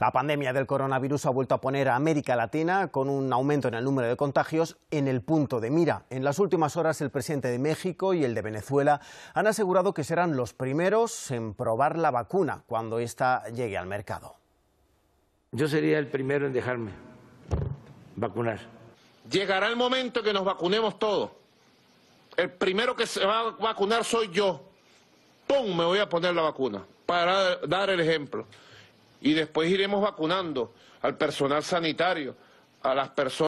La pandemia del coronavirus ha vuelto a poner a América Latina con un aumento en el número de contagios en el punto de mira. En las últimas horas, el presidente de México y el de Venezuela han asegurado que serán los primeros en probar la vacuna cuando ésta llegue al mercado. Yo sería el primero en dejarme vacunar. Llegará el momento que nos vacunemos todos. El primero que se va a vacunar soy yo. ¡Pum! Me voy a poner la vacuna para dar el ejemplo y después iremos vacunando al personal sanitario, a las personas.